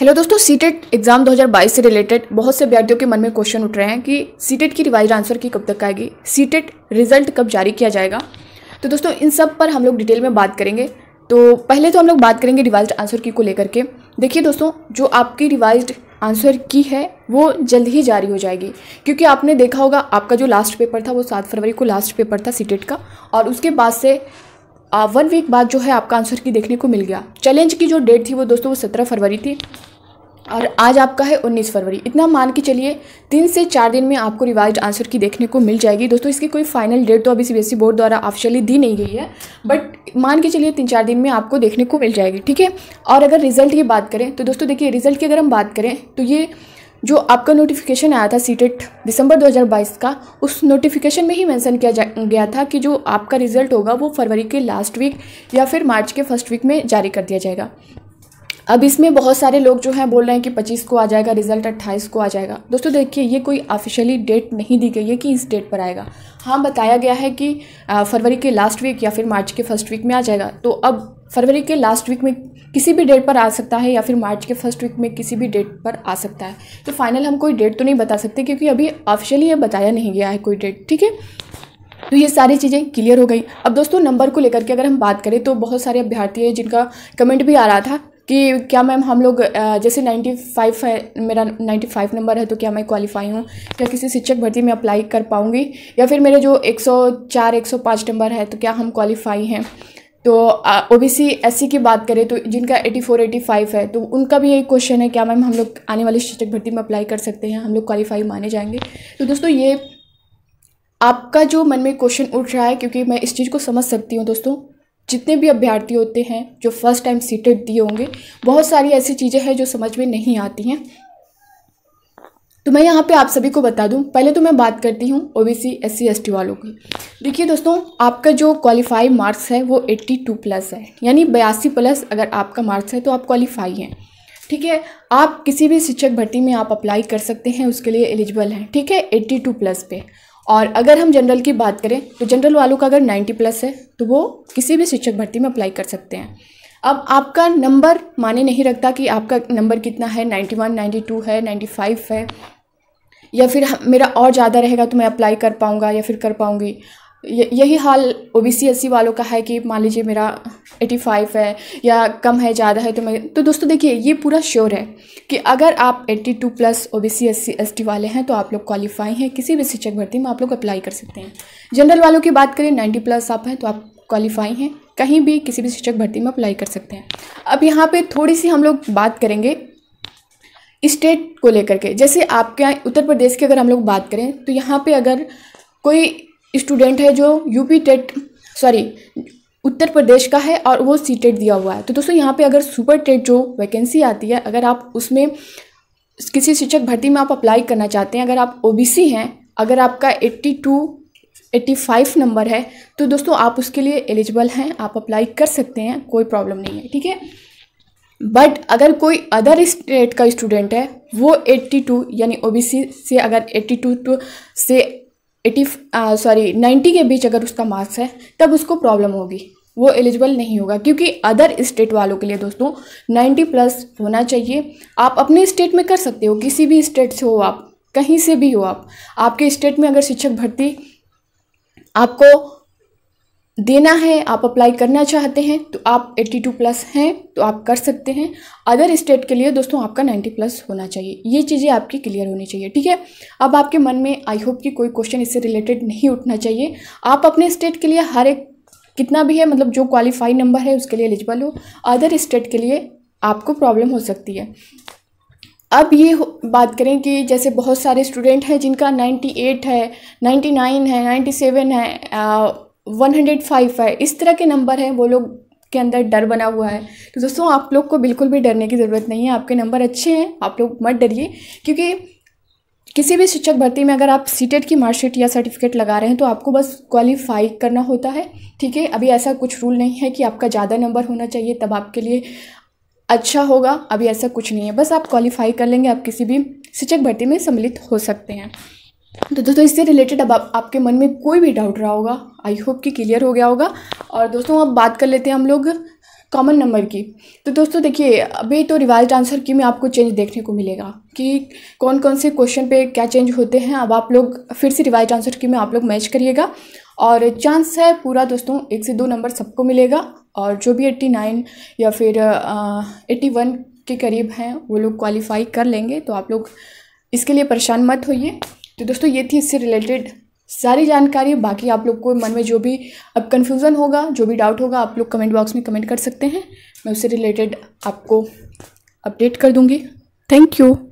hello दोस्तों CTET exam 2022 से related बहुत से अभ्यर्थियों के मन में क्वेश्चन उठ रहे हैं कि सीटेट e की रिवाइज आंसर की कब तक आएगी सीटेट रिजल्ट e कब जारी किया जाएगा तो दोस्तों इन सब पर हम लोग डिटेल में बात करेंगे तो पहले तो हम लोग बात करेंगे रिवाइज आंसर की को लेकर के देखिए दोस्तों जो आपकी रिवाइज आंसर की है वो जल्द ही जारी हो जाएगी क्योंकि आपने देखा होगा आपका जो लास्ट पेपर था वो सात फरवरी को लास्ट पेपर था सीटेट e का और उसके बाद से वन वीक बाद जो है आपका आंसर की देखने को मिल गया चैलेंज की जो डेट थी वो दोस्तों वो सत्रह फरवरी थी और आज आपका है 19 फरवरी इतना मान के चलिए तीन से चार दिन में आपको रिवाइज आंसर की देखने को मिल जाएगी दोस्तों इसकी कोई फाइनल डेट तो अभी सी बोर्ड e द्वारा ऑफिशियली दी नहीं गई है बट मान के चलिए तीन चार दिन में आपको देखने को मिल जाएगी ठीक है और अगर रिजल्ट की बात करें तो दोस्तों देखिए रिजल्ट की अगर हम बात करें तो ये जो आपका नोटिफिकेशन आया था सीटेट दिसंबर 2022 का उस नोटिफिकेशन में ही मेंशन किया गया था कि जो आपका रिजल्ट होगा वो फरवरी के लास्ट वीक या फिर मार्च के फर्स्ट वीक में जारी कर दिया जाएगा अब इसमें बहुत सारे लोग जो हैं बोल रहे हैं कि 25 को आ जाएगा रिजल्ट 28 को आ जाएगा दोस्तों देखिए ये कोई ऑफिशियली डेट नहीं दी गई है कि इस डेट पर आएगा हाँ बताया गया है कि फरवरी के लास्ट वीक या फिर मार्च के फर्स्ट वीक में आ जाएगा तो अब फरवरी के लास्ट वीक में किसी भी डेट पर आ सकता है या फिर मार्च के फर्स्ट वीक में किसी भी डेट पर आ सकता है तो फाइनल हम कोई डेट तो नहीं बता सकते क्योंकि अभी ऑफिशियली ये बताया नहीं गया है कोई डेट ठीक है तो ये सारी चीज़ें क्लियर हो गई अब दोस्तों नंबर को लेकर के अगर हम बात करें तो बहुत सारे अभ्यर्थी हैं जिनका कमेंट भी आ रहा था कि क्या मैम हम लोग जैसे 95 है मेरा 95 नंबर है तो क्या मैं क्वालिफाई हूँ क्या किसी शिक्षक भर्ती में अप्लाई कर पाऊँगी या फिर मेरे जो 104 105 नंबर है तो क्या हम क्वालिफाई हैं तो ओ बी सी एस सी की बात करें तो जिनका एटी फोर एटी फाइव है तो उनका भी यही क्वेश्चन है क्या मैम हम लोग आने वाली शिक्षक भर्ती में अप्लाई कर सकते हैं हम लोग क्वालिफाई माने जाएंगे तो दोस्तों ये आपका जो मन में क्वेश्चन उठ रहा है क्योंकि मैं इस चीज़ को समझ सकती हूँ दोस्तों जितने भी अभ्यर्थी होते हैं जो फर्स्ट टाइम सीटेड दिए होंगे बहुत सारी ऐसी चीज़ें हैं जो समझ में नहीं आती हैं तो मैं यहाँ पे आप सभी को बता दूँ पहले तो मैं बात करती हूँ O B C S C S T वालों की देखिए दोस्तों आपका जो क्वालिफाई मार्क्स है वो 82 प्लस है यानी बयासी प्लस अगर आपका मार्क्स है तो आप क्वालिफाई हैं ठीक है आप किसी भी शिक्षक भर्ती में आप अप्लाई कर सकते हैं उसके लिए एलिजिबल हैं ठीक है एट्टी टू प्लस पे और अगर हम जनरल की बात करें तो जनरल वालों का अगर नाइन्टी प्लस है तो वो किसी भी शिक्षक भर्ती में अप्लाई कर सकते हैं अब आपका नंबर माने नहीं रखता कि आपका नंबर कितना है नाइन्टी वन नाइन्टी टू है नाइन्टी फाइव है या फिर मेरा और ज़्यादा रहेगा तो मैं अप्लाई कर पाऊँगा या फिर कर पाऊँगी यही हाल ओ बी सी एस सी वालों का है कि मान लीजिए मेरा एटी फाइव है या कम है ज़्यादा है तो मैं तो दोस्तों देखिए ये पूरा श्योर है कि अगर आप eighty two plus O B C S C S T वाले हैं तो आप लोग क्वालिफाई हैं किसी भी शिक्षक भर्ती में आप लोग अप्लाई कर सकते हैं जनरल वालों की बात करें नाइन्टी प्लस आप हैं तो आप क्वालिफाई हैं कहीं भी किसी भी शिक्षक भर्ती में अप्लाई कर सकते हैं अब यहाँ पर थोड़ी सी हम लोग बात करेंगे स्टेट को लेकर के जैसे आपके यहाँ उत्तर प्रदेश की अगर हम लोग बात करें तो यहाँ पर अगर कोई स्टूडेंट है जो UP TET sorry Uttar Pradesh का है और वो सी टेट दिया हुआ है तो दोस्तों यहाँ पे अगर सुपर टेट जो वैकेंसी आती है अगर आप उसमें किसी शिक्षक भर्ती में आप अप्लाई करना चाहते हैं अगर आप ओबीसी हैं अगर आपका 82 85 नंबर है तो दोस्तों आप उसके लिए एलिजिबल हैं आप अप्लाई कर सकते हैं कोई प्रॉब्लम नहीं है ठीक है बट अगर कोई अदर स्टेट का स्टूडेंट है वो 82 यानी ओबीसी से अगर 82 टू से एटी सॉरी नाइन्टी के बीच अगर उसका मार्क्स है तब उसको प्रॉब्लम होगी वो एलिजिबल नहीं होगा क्योंकि अदर स्टेट वालों के लिए दोस्तों नाइन्टी प्लस होना चाहिए आप अपने स्टेट में कर सकते हो किसी भी स्टेट से हो आप कहीं से भी हो आप आपके स्टेट में अगर शिक्षक भर्ती आपको देना है आप अप्लाई करना चाहते हैं तो आप 82 प्लस हैं तो आप कर सकते हैं अदर स्टेट के लिए दोस्तों आपका 90 प्लस होना चाहिए ये चीज़ें आपकी क्लियर होनी चाहिए ठीक है अब आपके मन में आई होप कि कोई क्वेश्चन इससे रिलेटेड नहीं उठना चाहिए आप अपने स्टेट के लिए हर एक कितना भी है मतलब जो क्वालिफाई नंबर है उसके लिए एलिजिबल हो अदर स्टेट के लिए आपको प्रॉब्लम हो सकती है अब ये बात करें कि जैसे बहुत सारे स्टूडेंट हैं जिनका 98 है 99 है 97 है आ, वन हंड्रेड फाइव है इस तरह के नंबर हैं वो लोग के अंदर डर बना हुआ है तो दोस्तों आप लोग को बिल्कुल भी डरने की ज़रूरत नहीं है आपके नंबर अच्छे हैं आप लोग मत डरिए क्योंकि किसी भी शिक्षक भर्ती में अगर आप सीटेट e की मार्कशीट या सर्टिफिकेट लगा रहे हैं तो आपको बस क्वालिफाई करना होता है ठीक है अभी ऐसा कुछ रूल नहीं है कि आपका ज़्यादा नंबर होना चाहिए तब आपके लिए अच्छा होगा अभी ऐसा कुछ नहीं है बस आप क्वालिफाई कर लेंगे आप किसी भी शिक्षक भर्ती में सम्मिलित हो सकते हैं तो दोस्तों इससे रिलेटेड अब आप, आपके मन में कोई भी डाउट रहा होगा आई होप कि क्लियर हो गया होगा और दोस्तों अब बात कर लेते हैं हम लोग कॉमन नंबर की तो दोस्तों देखिए अभी तो रिवाइज आंसर की में आपको चेंज देखने को मिलेगा कि कौन कौन से क्वेश्चन पे क्या चेंज होते हैं अब आप लोग फिर से रिवाइज आंसर की में आप लोग मैच करिएगा और चांस है पूरा दोस्तों एक से दो नंबर सबको मिलेगा और जो भी एट्टी नाइन या फिर एट्टी वन के करीब हैं वो लोग क्वालिफाई कर लेंगे तो आप लोग इसके लिए परेशान मत होइए तो दोस्तों ये थी इससे रिलेटेड सारी जानकारी बाकी आप लोग को मन में जो भी अब कन्फ्यूज़न होगा जो भी डाउट होगा आप लोग कमेंट बॉक्स में कमेंट कर सकते हैं मैं उससे रिलेटेड आपको अपडेट कर दूँगी थैंक यू